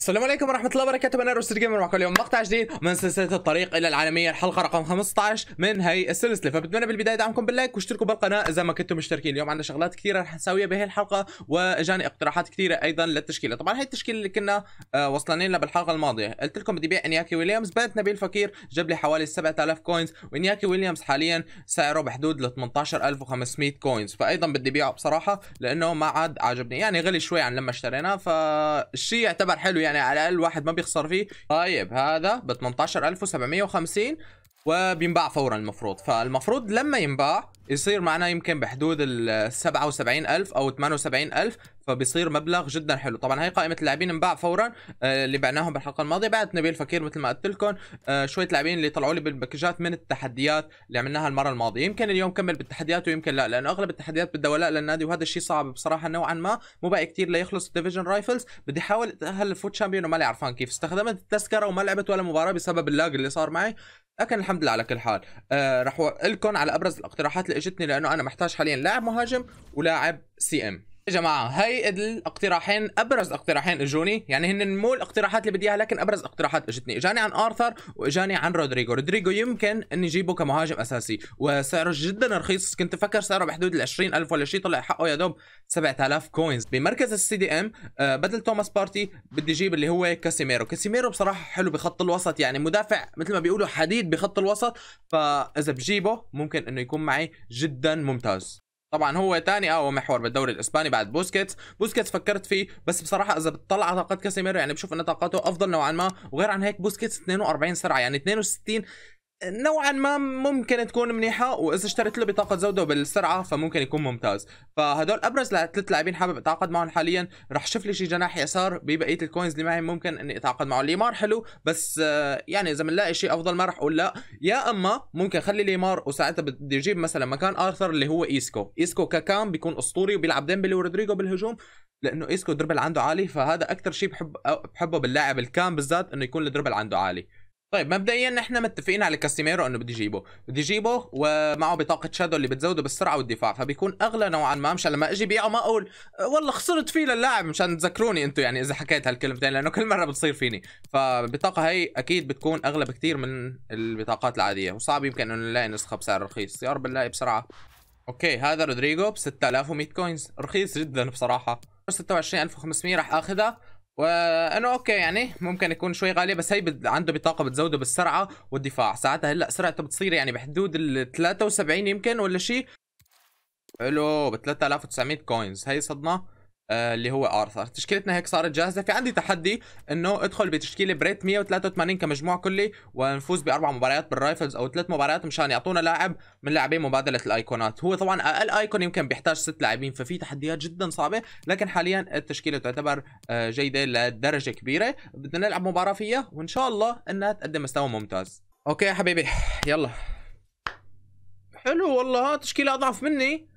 السلام عليكم ورحمة الله وبركاته أنا روستر جيمر معكم اليوم مقطع جديد من سلسلة الطريق إلى العالمية الحلقة رقم 15 من هي السلسلة فبتمنى بالبداية دعمكم باللايك واشتركوا بالقناة إذا ما كنتم مشتركين اليوم عندنا شغلات كثيرة رح نساويها بهي الحلقة وإجاني اقتراحات كثيرة أيضا للتشكيلة طبعا هي التشكيلة اللي كنا آه، وصلنا لها بالحلقة الماضية قلت لكم بدي بيع إنياكي ويليامز بنت نبيل فقير جاب لي حوالي 7000 كوينز وإنياكي ويليامز حاليا سعره بحدود ال 18500 كوينز فأيضا بدي بيعه بصراحة لأنه ما عاد عاجبني يعني غلي شوي عن لما اشتريناه فالشيء يعتبر حلو يعني على الاقل واحد ما بيخسر فيه طيب هذا ب 18750 وبينباع فورا المفروض فالمفروض لما ينباع يصير معنا يمكن بحدود ال 77000 او 78000 فبيصير مبلغ جدا حلو طبعا هي قائمه اللاعبين انباع فورا آه، اللي بعناهم بالحلقه الماضيه بعد نبيل فكير مثل ما قلت لكم آه، شويه لاعبين اللي طلعوا لي بالباكجات من التحديات اللي عملناها المره الماضيه يمكن اليوم كمل بالتحديات ويمكن لا لانه اغلب التحديات بدها ولاء للنادي وهذا الشيء صعب بصراحه نوعا ما مو باقي كثير ليخلص الديفيجن رايفلز بدي احاول اتاهل للفوت شامبيون وما لي عرفان كيف استخدمت التذكره وما لعبت ولا مباراه بسبب اللاج اللي صار معي لكن الحمد لله على كل حال آه رح لكم على ابرز الاقتراحات اللي اجتني لانه انا محتاج حاليا لاعب مهاجم ولاعب سي ام يا جماعه هاي الاقتراحين ابرز اقتراحين اجوني يعني هن مو الاقتراحات اللي بدي اياها لكن ابرز اقتراحات اجتني اجاني عن ارثر واجاني عن رودريجو رودريجو يمكن اني اجيبه كمهاجم اساسي وسعره جدا رخيص كنت افكر سعره بحدود ال 20000 ولا شيء طلع حقه يا دوب 7000 كوينز بمركز السي دي ام آه، بدل توماس بارتي بدي اجيب اللي هو كاسيميرو كاسيميرو بصراحه حلو بخط الوسط يعني مدافع مثل ما بيقولوا حديد بخط الوسط فاذا بجيبه ممكن انه يكون معي جدا ممتاز طبعا هو تاني اقوى آه، محور بالدوري الاسباني بعد بوسكيتس بوسكيتس فكرت فيه بس بصراحه اذا بتطلع على طاقه كاسيميرو يعني بشوف ان طاقاته افضل نوعا ما وغير عن هيك بوسكيتس 42 سرعه يعني 62 نوعا ما ممكن تكون منيحه واذا اشتريت له بطاقه زوده بالسرعه فممكن يكون ممتاز فهدول ابرز ثلاث لاعبين حابب اتعاقد معهم حاليا رح اشوف لي شي جناح يسار ببقيه الكوينز اللي معي ممكن اني اتعاقد معه ليمار حلو بس آه، يعني اذا بنلاقي شيء افضل ما رح اقول لا يا اما ممكن خلي ليمار وساعتها بدي اجيب مثلا مكان ارثر اللي هو ايسكو ايسكو ككام بيكون اسطوري وبيلعب ديمبلي ورودريجو بالهجوم لانه ايسكو دربل عنده عالي فهذا اكثر شيء بحب بحبه باللاعب الكام بالذات انه يكون الدربل عنده عالي طيب مبدئيا احنا متفقين على كاسيميرو انه بدي يجيبه بدي يجيبه ومعه بطاقه شادو اللي بتزوده بالسرعه والدفاع فبيكون اغلى نوعا ما مشان لما اجي بيعه ما اقول أه، والله خسرت فيه للاعب مشان تذكروني انتم يعني اذا حكيت هالكلمتين لانه كل مره بتصير فيني فالبطاقه هي اكيد بتكون اغلى بكثير من البطاقات العاديه وصعب يمكن انه نلاقي نسخه بسعر رخيص يا رب نلاقي بسرعه اوكي هذا رودريجو ب 6100 كوينز رخيص جدا بصراحه 26500 راح اخذها وانه اوكي يعني ممكن يكون شوي غالي بس هي عنده بطاقه بتزوده بالسرعه والدفاع ساعتها هلا سرعته بتصير يعني بحدود ال 73 يمكن ولا شيء حلو ب 3900 كوينز هي صدمه آه، اللي هو ارثر تشكيلتنا هيك صارت جاهزه في عندي تحدي انه ادخل بتشكيله بريت 183 كمجموع كلي ونفوز باربع مباريات بالرايفلز او ثلاث مباريات مشان يعطونا لاعب من لاعبين مبادله الايقونات هو طبعا اقل ايكون يمكن بيحتاج ست لاعبين ففي تحديات جدا صعبه لكن حاليا التشكيله تعتبر آه، جيده لدرجه كبيره بدنا نلعب مباراه فيها وان شاء الله انها تقدم مستوى ممتاز اوكي يا حبيبي يلا حلو والله تشكيله اضعف مني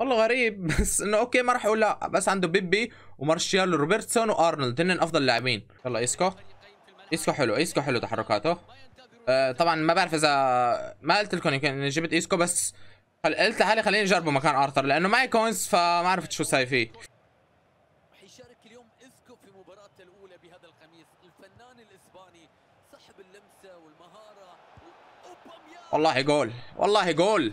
والله غريب بس انه اوكي ما راح اقول لا بس عنده بيبي ومارشيال روبرتسون وارنولد هن افضل لاعبين يلا ايسكو ايسكو حلو ايسكو حلو تحركاته آه طبعا ما بعرف اذا ما قلت لكم يمكن اني جبت ايسكو بس قلت لحالي خليني اجربه مكان ارثر لانه معي كوينز فما عرفت شو ساي فيه والله جول والله جول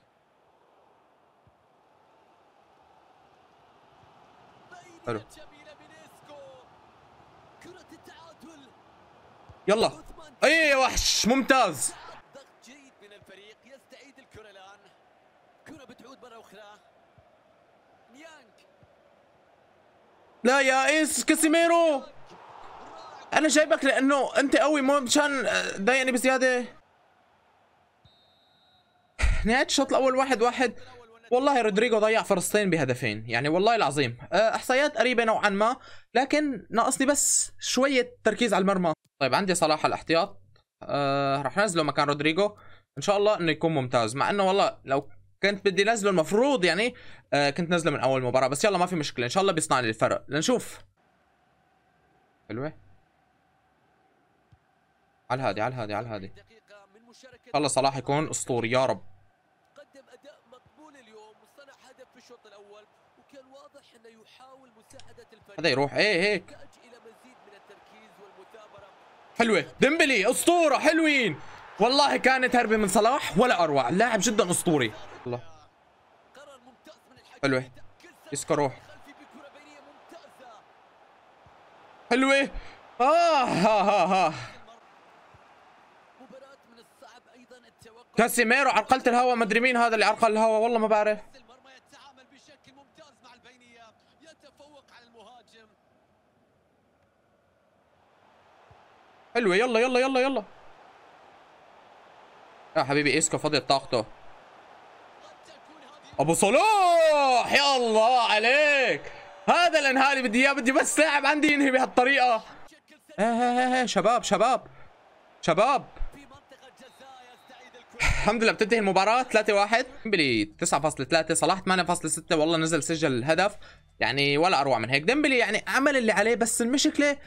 حلو يلا اي وحش ممتاز لا يا ايس كاسيميرو انا جايبك لانه انت قوي مو مشان تضايقني آه، بزياده نهايه الشوط الاول واحد واحد والله رودريجو ضيع فرصتين بهدفين يعني والله العظيم آه، احصائيات قريبه نوعا ما لكن ناقصني بس شويه تركيز على المرمى طيب عندي صلاح الاحتياط أه رح نزله مكان رودريجو ان شاء الله انه يكون ممتاز مع انه والله لو كنت بدي نزله المفروض يعني أه كنت نزله من اول مباراه بس يلا ما في مشكله ان شاء الله بيصنع لي الفرق لنشوف حلوه على الهادي على الهادي على الهادي خلص صلاح يكون اسطوري يا رب هذا يروح ايه هيك حلوه ديمبلي اسطوره حلوين والله كانت هربه من صلاح ولا اروع لاعب جدا اسطوري الله حلوه يسكر روح حلوه اه ها ها ها كاسيميرو عرقلت الهوا مدري مين هذا اللي عرقل الهوا والله ما بعرف حلوه يلا يلا يلا يلا يا آه، حبيبي اسكو فاضي طاقته ابو صلاح يا الله عليك هذا الانهاء اللي بدي اياه بدي بس لاعب عندي ينهي بهالطريقه ها آه، آه، ها ها شباب شباب شباب الحمد لله بتنتهي المباراة 3-1 بلي 9.3 صلاح 8.6 والله نزل سجل الهدف يعني ولا اروع من هيك ديمبلي يعني عمل اللي عليه بس المشكلة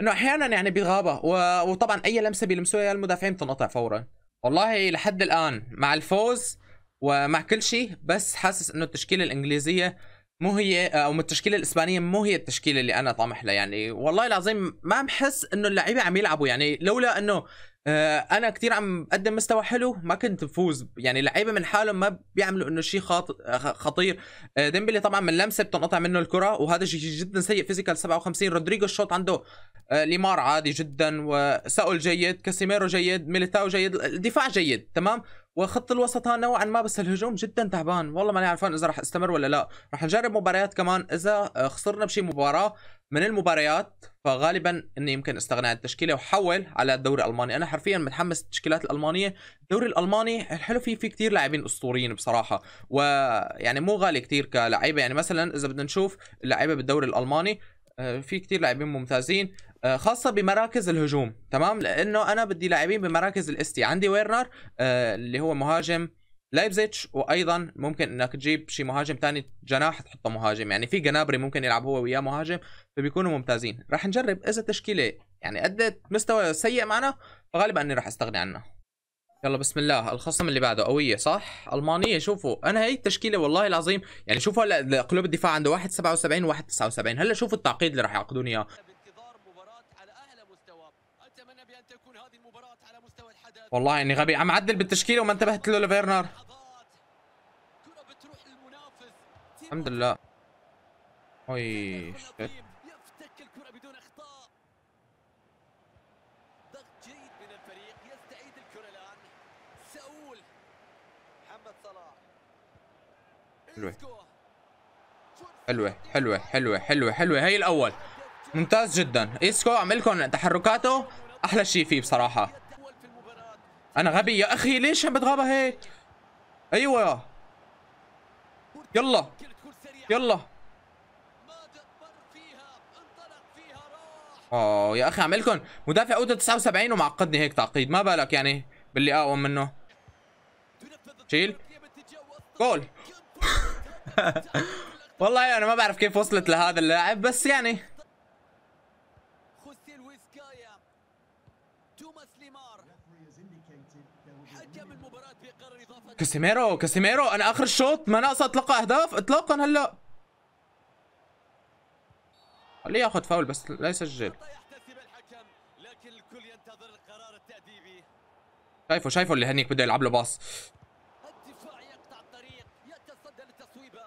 انه احيانا يعني بغابه و... وطبعا اي لمسه بيلمسوها المدافعين بتنقطع فورا والله لحد الان مع الفوز ومع كل شيء بس حاسس انه التشكيله الانجليزيه مو هي آه، او التشكيله الاسبانيه مو هي التشكيله اللي انا طامح لها يعني والله العظيم ما بحس انه اللعيبه عم يلعبوا يعني لولا انه آه، انا كتير عم بقدم مستوى حلو ما كنت بفوز يعني لعيبه من حالهم ما بيعملوا انه شيء خطير آه، ديمبلي طبعا من لمسه بتنقطع منه الكره وهذا شيء جدا سيء فيزيكال 57 رودريجو الشوط عنده آه، ليمار عادي جدا وساول جيد كاسيميرو جيد ميليتاو جيد الدفاع جيد تمام وخط الوسط ها نوعا ما بس الهجوم جدا تعبان والله ماني عارفان اذا راح استمر ولا لا راح نجرب مباريات كمان اذا آه، خسرنا بشي مباراه من المباريات فغالبا اني يمكن استغنى عن التشكيله وحول على الدوري الالماني انا حرفيا متحمس للتشكيلات الالمانيه الدوري الالماني الحلو فيه في كثير لاعبين اسطوريين بصراحه ويعني مو غالي كثير كلعيبه يعني مثلا اذا بدنا نشوف اللعيبه بالدوري الالماني آه، في كثير لاعبين ممتازين آه، خاصة بمراكز الهجوم تمام لأنه أنا بدي لاعبين بمراكز الاستي عندي ويرنر آه، اللي هو مهاجم لايبزيتش وايضا ممكن انك تجيب شي مهاجم تاني جناح تحطه مهاجم يعني في جنابري ممكن يلعب هو وياه مهاجم فبيكونوا ممتازين رح نجرب اذا تشكيله يعني ادت إيه مستوى سيء معنا فغالبا اني رح استغني عنه يلا بسم الله الخصم اللي بعده قويه صح المانيه شوفوا انا هي التشكيله والله العظيم يعني شوفوا هلا قلوب الدفاع عنده 1.77 و1.79 هلا شوفوا التعقيد اللي رح يعقدوني اياه والله اني يعني غبي عم عدل بالتشكيله وما انتبهت له لفيرنر الحمد لله اوي شت حلوة حلوة حلوة حلوة حلوة حلوة هي الأول ممتاز جدا إيسكو عملكم تحركاته أحلى شيء فيه بصراحة انا غبي يا اخي ليش عم بتغابى هيك ايوه يلا يلا اه يا اخي عملكم مدافع اوده 79 ومعقدني هيك تعقيد ما بالك يعني باللي اقوم منه شيل جول والله انا يعني ما بعرف كيف وصلت لهذا اللاعب بس يعني كاسيميرو كاسيميرو انا اخر الشوط ما ناقص اطلق اهداف اطلاقا هلا خليه ياخذ فاول بس لا يسجل شايفه شايفه اللي هنيك بده يلعب له باص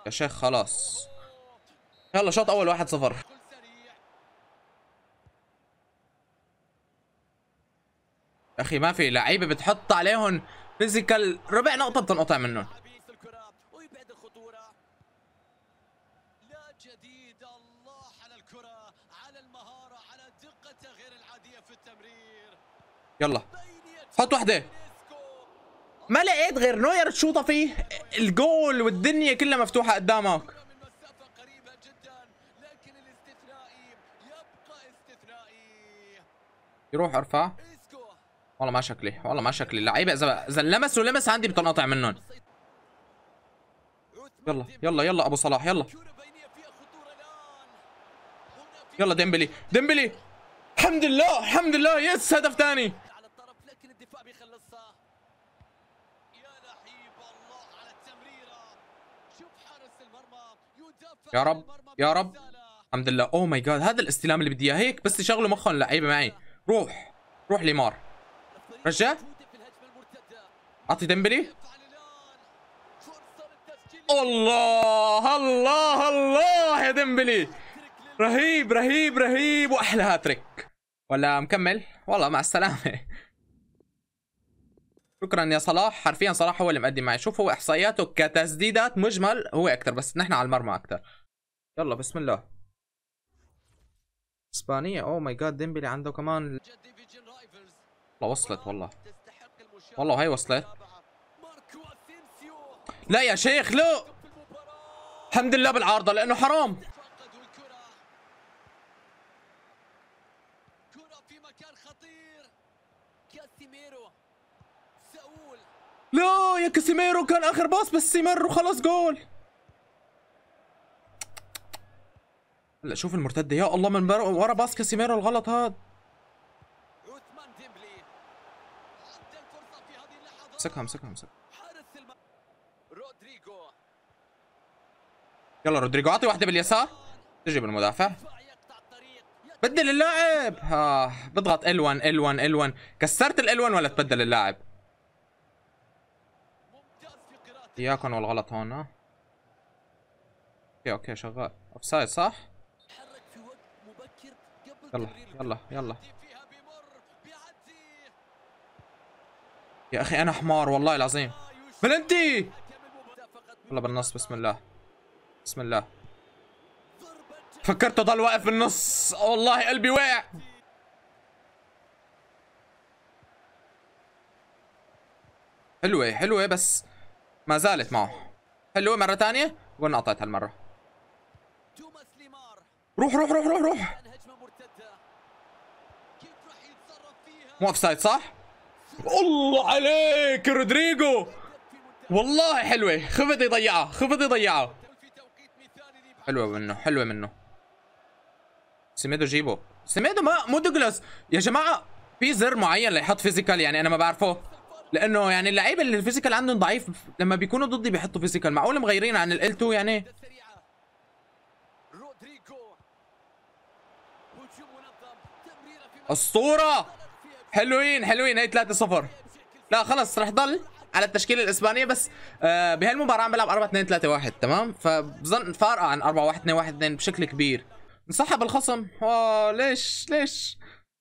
يا شيخ خلاص يلا شوط اول 1-0 اخي ما في لعيبه بتحط عليهم فيزيكال ربع نقطه بتنقطع منهم يلا حط واحده ما لقيت غير نوير تشوطه فيه الجول والدنيا كلها مفتوحه قدامك يروح ارفع والله ما شكلي والله ما شكلي اللعيبه اذا اذا لمس ولمس عندي بتنقطع منهم يلا يلا يلا ابو صلاح يلا يلا ديمبلي ديمبلي الحمد لله الحمد لله يس هدف ثاني يا رب يا رب الحمد لله اوه ماي جاد هذا الاستلام اللي بدي اياه هيك بس يشغلوا مخهم اللعيبه معي روح روح ليمار رجع اعطي ديمبلي الله الله الله يا ديمبلي رهيب رهيب رهيب واحلى هاتريك ولا مكمل والله مع السلامه شكرا يا صلاح حرفيا صلاح هو اللي مقدم معي شوف هو احصائياته كتسديدات مجمل هو اكثر بس نحن على المرمى اكثر يلا بسم الله اسبانيه او ماي جاد ديمبلي عنده كمان والله وصلت والله والله هاي وصلت لا يا شيخ لا الحمد لله بالعارضه لانه حرام لا يا كاسيميرو كان اخر باص بس يمر وخلص جول هلا شوف المرتده يا الله من ورا باص كاسيميرو الغلط هذا امسكها امسكها امسكها يلا رودريجو اعطي واحده باليسار تجيب المدافع بدل اللاعب ها آه. بضغط ال1 ال1 ال1 كسرت ال1 ولا تبدل اللاعب اياكم والغلط هون اوكي اوكي شغال اوفسايد صح يلا يلا يلا يا اخي انا حمار والله العظيم بلنتي والله بالنص بسم الله بسم الله فكرت اضل واقف بالنص والله قلبي وقع حلوة حلوة بس ما زالت معه حلوة مرة ثانية قطعت هالمرة روح روح روح روح روح مو اوف سايد صح؟ الله عليك رودريجو والله حلوه خفض يضيعها خفض يضيعها حلوه منه حلوه منه سميدو جيبه سميدو ما مو دوغلاس يا جماعه في زر معين ليحط فيزيكال يعني انا ما بعرفه لانه يعني اللعيبه اللي الفيزيكال عندهم ضعيف لما بيكونوا ضدي بيحطوا فيزيكال معقول مغيرين عن ال 2 يعني اسطوره حلوين حلوين هي 3 0 لا خلص رح ضل على التشكيله الاسبانيه بس آه، بهالمباراه عم بلعب 4 2 3 1 تمام فبظن فارقه عن 4 1 2 1 2 بشكل كبير انسحب الخصم اه ليش ليش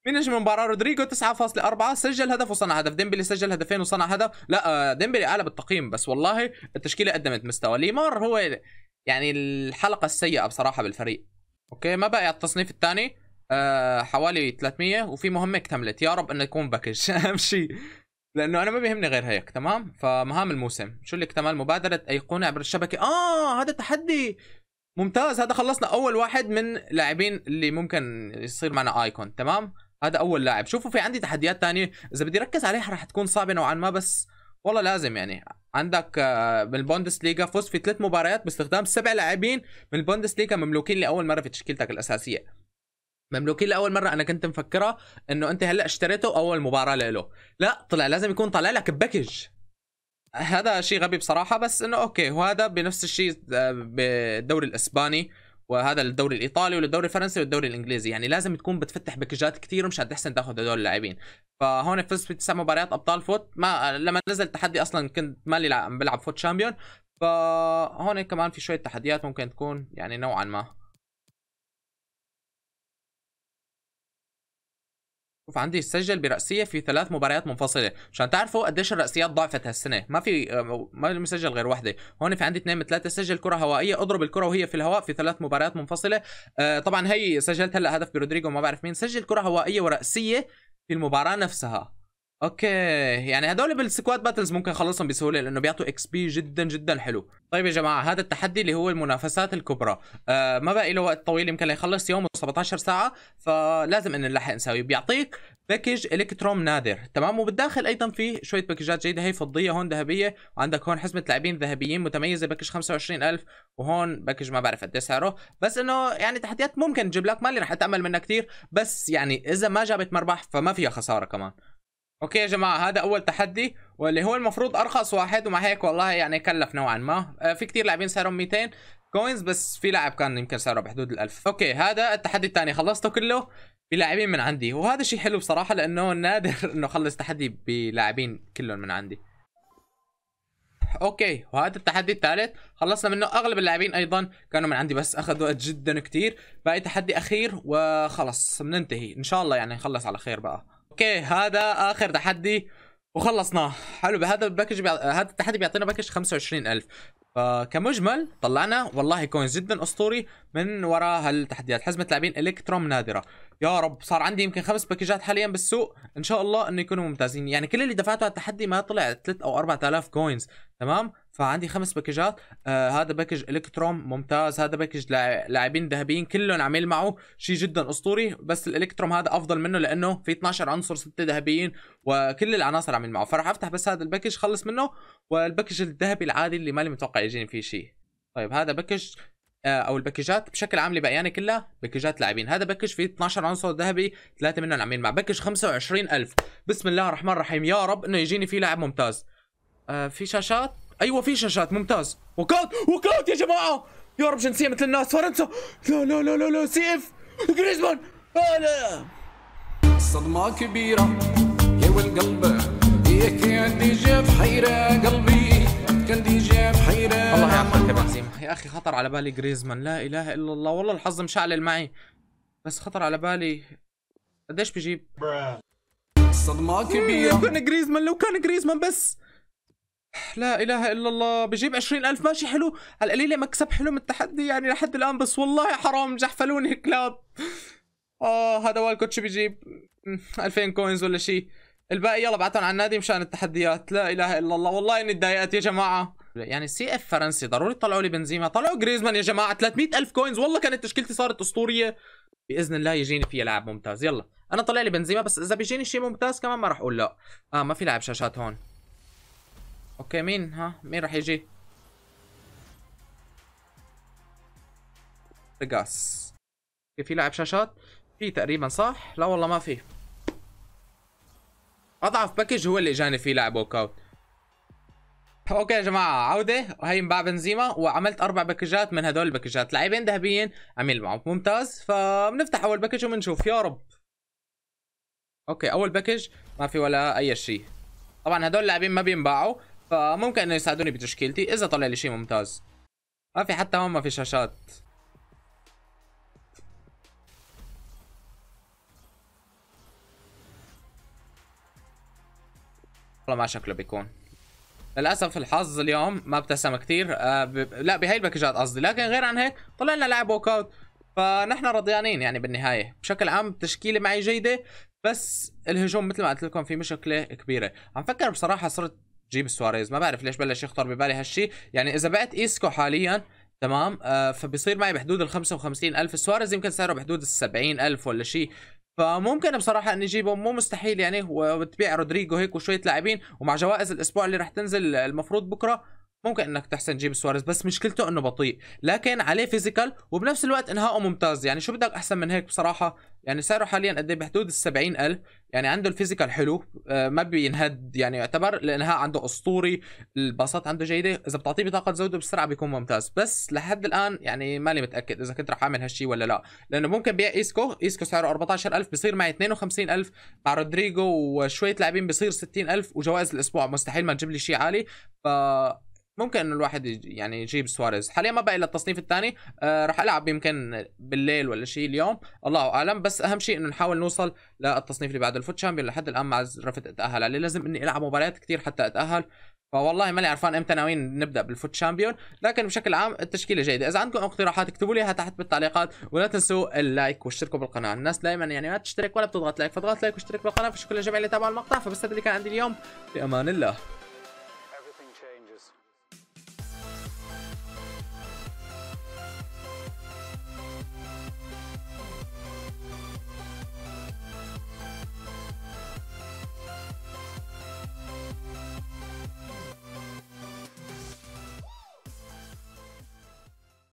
مين نجم المباراة رودريجو 9.4 سجل هدف وصنع هدف ديمبلي سجل هدفين وصنع هدف لا آه، ديمبلي اعلى بالتقييم بس والله التشكيلة قدمت مستوى ليمار هو يعني الحلقة السيئة بصراحة بالفريق اوكي ما بقى على التصنيف الثاني آه، حوالي 300 وفي مهمه اكتملت يا رب انه يكون باكج اهم شيء لانه انا ما بيهمني غير هيك تمام فمهام الموسم شو اللي اكتمل مبادره ايقونه عبر الشبكه اه هذا تحدي ممتاز هذا خلصنا اول واحد من لاعبين اللي ممكن يصير معنا ايكون تمام هذا اول لاعب شوفوا في عندي تحديات ثانيه اذا بدي ركز عليها راح تكون صعبه نوعا ما بس والله لازم يعني عندك بالبوندس آه، ليغا فزت في ثلاث مباريات باستخدام سبع لاعبين من البوندس ليغا مملوكين لاول مره في تشكيلتك الاساسيه مملوكين لاول مره انا كنت مفكره انه انت هلا اشتريته اول مباراه له لا طلع لازم يكون طالع لك بباكج هذا شيء غبي بصراحه بس انه اوكي وهذا بنفس الشيء آه، بالدوري الاسباني وهذا للدوري الايطالي وللدوري الفرنسي والدوري الانجليزي يعني لازم تكون بتفتح باكجات كثير مشان تحسن تاخذ هدول اللاعبين فهون فزت بتسع مباريات ابطال فوت ما لما نزل التحدي اصلا كنت مالي عم بلعب فوت شامبيون فهون كمان في شويه تحديات ممكن تكون يعني نوعا ما شوف عندي سجل برأسية في ثلاث مباريات منفصلة عشان تعرفوا قديش الرأسيات ضعفت هالسنة ما في ما مسجل غير واحدة هون في عندي اثنين من ثلاثة سجل كرة هوائية اضرب الكرة وهي في الهواء في ثلاث مباريات منفصلة آه، طبعا هي سجلت هلا هدف برودريجو ما بعرف مين سجل كرة هوائية ورأسية في المباراة نفسها اوكي يعني هدول بالسكواد باتلز ممكن اخلصهم بسهوله لانه بيعطوا اكس بي جدا جدا حلو طيب يا جماعه هذا التحدي اللي هو المنافسات الكبرى آه ما بقى له وقت طويل يمكن ليخلص يوم 17 ساعه فلازم ان نلحق نسوي بيعطيك باكج الكتروم نادر تمام وبالداخل ايضا في شويه باكجات جيده هي فضيه هون ذهبيه وعندك هون حزمه لاعبين ذهبيين متميزه باكج 25000 وهون باكج ما بعرف قد سعره بس انه يعني تحديات ممكن تجيب لك مالي رح اتامل منها كثير بس يعني اذا ما جابت مربح فما فيها خساره كمان اوكي يا جماعه هذا اول تحدي واللي هو المفروض ارخص واحد ومع هيك والله يعني كلف نوعا ما آه، في كثير لاعبين سعرهم 200 كوينز بس في لاعب كان يمكن سعره بحدود ال1000 اوكي هذا التحدي الثاني خلصته كله بلاعبين من عندي وهذا شيء حلو بصراحه لانه نادر انه اخلص تحدي بلاعبين كلهم من عندي اوكي وهذا التحدي الثالث خلصنا منه اغلب اللاعبين ايضا كانوا من عندي بس اخذ وقت جدا كثير باقي تحدي اخير وخلص بننتهي ان شاء الله يعني نخلص على خير بقى اوكي هذا اخر تحدي وخلصناه حلو بهذا الباكج بيع... هذا التحدي بيعطينا باكج 25000 فكمجمل طلعنا والله كوين جدا اسطوري من وراء هالتحديات حزمه لاعبين الكتروم نادره يا رب صار عندي يمكن خمس باكجات حاليا بالسوق ان شاء الله انه يكونوا ممتازين يعني كل اللي دفعته على التحدي ما طلع 3 او 4000 كوينز تمام فعندي خمس باكجات آه هذا باكج الكتروم ممتاز هذا باكج لاعبين ذهبيين كلهم عامل معه شيء جدا اسطوري بس الالكتروم هذا افضل منه لانه في 12 عنصر ستة ذهبيين وكل العناصر عامل معه فراح افتح بس هذا الباكج خلص منه والباكج الذهبي العادي اللي مالي متوقع يجيني فيه شيء طيب هذا باكج آه، او الباكجات بشكل عام اللي بقيانه كلها باكجات لاعبين هذا باكج فيه 12 عنصر ذهبي ثلاثه منهم عاملين مع باكج 25000 بسم الله الرحمن الرحيم يا رب انه يجيني فيه لاعب ممتاز آه في شاشات ايوه في شاشات ممتاز وكاوت وكاوت يا جماعه يا رب جنسيه مثل الناس فرنسا لا لا لا لا لا سي اف جريزمان لا صدمه كبيره يا والقلب يا كان جاب حيره قلبي كان جاب حيره الله يعطيك بنزيما يا اخي خطر على بالي جريزمان لا اله الا الله والله الحظ مشعلل معي بس خطر على بالي قديش بجيب صدمه كبيره لو كان جريزمان لو كان جريزمان بس لا اله الا الله بجيب عشرين الف ماشي حلو على القليله مكسب حلو من التحدي يعني لحد الان بس والله حرام جحفلوني كلاب اه هذا والكوتش بيجيب 2000 كوينز ولا شيء الباقي يلا بعتهم على النادي مشان التحديات لا اله الا الله والله اني تضايقت يا جماعه يعني سي اف فرنسي ضروري تطلعوا لي بنزيما طلعوا جريزمان يا جماعه 300 الف كوينز والله كانت تشكيلتي صارت اسطوريه باذن الله يجيني فيها لاعب ممتاز يلا انا طلع لي بنزيما بس اذا بيجيني شيء ممتاز كمان ما راح اقول لا اه ما في لاعب شاشات هون اوكي مين ها مين راح يجي رقاص في لاعب شاشات في تقريبا صح لا والله ما في اضعف باكج هو اللي اجاني فيه لاعب ووك اوت اوكي يا جماعه عوده وهي مباع بنزيما وعملت اربع باكجات من هدول الباكجات لاعبين ذهبيين عم معهم ممتاز فبنفتح اول باكج وبنشوف يا رب اوكي اول باكج ما في ولا اي شيء طبعا هدول اللاعبين ما بينباعوا فممكن انه يساعدوني بتشكيلتي اذا طلع لي شيء ممتاز ما في حتى هون ما في شاشات والله ما شكله بيكون للاسف الحظ اليوم ما ابتسم كثير آه ب... لا بهي الباكجات قصدي لكن غير عن هيك طلع لنا لاعب ووك اوت فنحن رضيانين يعني بالنهايه بشكل عام التشكيله معي جيده بس الهجوم مثل ما قلت لكم في مشكله كبيره عم فكر بصراحه صرت جيب سواريز ما بعرف ليش بلش يخطر ببالي هالشيء يعني اذا بعت ايسكو حاليا تمام آه فبصير معي بحدود ال 55 الف سواريز يمكن سعره بحدود ال 70000 ولا شيء فممكن بصراحة اني اجيبه مو مستحيل يعني وبتبيع رودريجو هيك وشوية لاعبين ومع جوائز الاسبوع اللي رح تنزل آه، المفروض بكره ممكن انك تحسن جيم سواريز بس مشكلته انه بطيء لكن عليه فيزيكال وبنفس الوقت انهائه ممتاز يعني شو بدك احسن من هيك بصراحه يعني سعره حاليا قد إيه؟ بحدود ال ألف يعني عنده الفيزيكال حلو آه ما بينهد يعني يعتبر الانهاء عنده اسطوري الباصات عنده جيده اذا بتعطيه بطاقه زوده بسرعه بيكون ممتاز بس لحد الان يعني مالي متاكد اذا كنت رح اعمل هالشيء ولا لا لانه ممكن بيع ايسكو ايسكو سعره 14000 بصير معي 52000 مع رودريجو وشويه لاعبين بصير 60000 وجوائز الاسبوع مستحيل ما تجيب لي شيء عالي ف ممكن انه الواحد يعني يجيب سواريز حاليا ما بقى الا التصنيف الثاني آه راح العب يمكن بالليل ولا شيء اليوم الله اعلم بس اهم شيء انه نحاول نوصل للتصنيف اللي بعد الفوت شامبيون لحد الان ما عرفت اتاهل عليه لازم اني العب مباريات كثير حتى اتاهل فوالله ماني عرفان امتى ناويين نبدا بالفوت شامبيون لكن بشكل عام التشكيله جيده اذا عندكم اقتراحات اكتبوا ليها تحت بالتعليقات ولا تنسوا اللايك واشتركوا بالقناه الناس دائما يعني ما تشترك ولا بتضغط لايك فضغط لايك واشترك بالقناه فشكرا للجميع اللي تابعوا المقطع فبس هذا اللي كان عندي اليوم امان الله